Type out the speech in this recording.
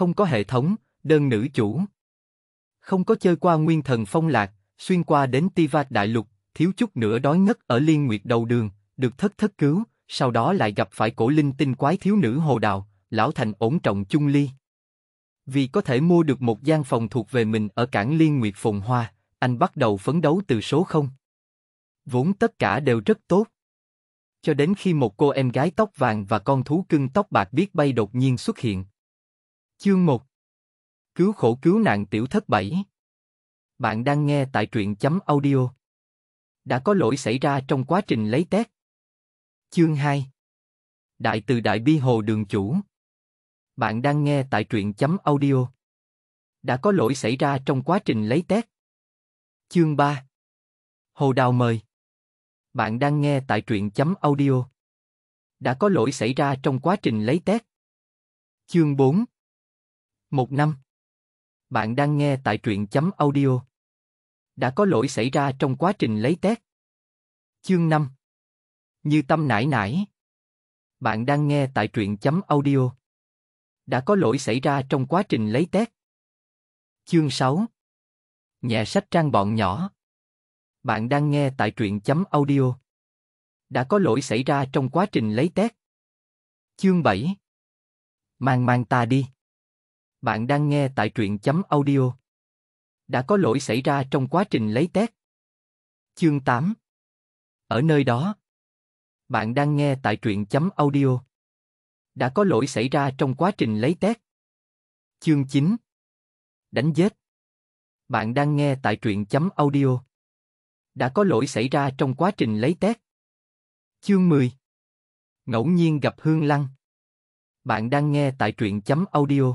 không có hệ thống, đơn nữ chủ. Không có chơi qua nguyên thần phong lạc, xuyên qua đến Tivat đại lục, thiếu chút nữa đói ngất ở liên nguyệt đầu đường, được thất thất cứu, sau đó lại gặp phải cổ linh tinh quái thiếu nữ hồ đào, lão thành ổn trọng chung ly. Vì có thể mua được một gian phòng thuộc về mình ở cảng liên nguyệt phồn hoa, anh bắt đầu phấn đấu từ số không. Vốn tất cả đều rất tốt. Cho đến khi một cô em gái tóc vàng và con thú cưng tóc bạc biết bay đột nhiên xuất hiện, Chương 1 Cứu khổ cứu nạn tiểu thất bảy Bạn đang nghe tại truyện chấm audio. Đã có lỗi xảy ra trong quá trình lấy tét Chương 2 Đại từ Đại Bi Hồ Đường Chủ Bạn đang nghe tại truyện chấm audio. Đã có lỗi xảy ra trong quá trình lấy tét Chương 3 Hồ Đào mời Bạn đang nghe tại truyện chấm audio. Đã có lỗi xảy ra trong quá trình lấy tét Chương 4 một năm. Bạn đang nghe tại truyện chấm audio. Đã có lỗi xảy ra trong quá trình lấy test. Chương 5. Như tâm nải nải. Bạn đang nghe tại truyện chấm audio. Đã có lỗi xảy ra trong quá trình lấy test. Chương 6. Nhẹ sách trang bọn nhỏ. Bạn đang nghe tại truyện chấm audio. Đã có lỗi xảy ra trong quá trình lấy test. Chương 7. Mang mang ta đi bạn đang nghe tại truyện chấm audio. Đã có lỗi xảy ra trong quá trình lấy test. Chương 8 Ở nơi đó Bạn đang nghe tại truyện chấm audio. Đã có lỗi xảy ra trong quá trình lấy test. Chương 9 Đánh dết Bạn đang nghe tại truyện chấm audio. Đã có lỗi xảy ra trong quá trình lấy test. Chương 10 Ngẫu nhiên gặp Hương Lăng Bạn đang nghe tại truyện chấm audio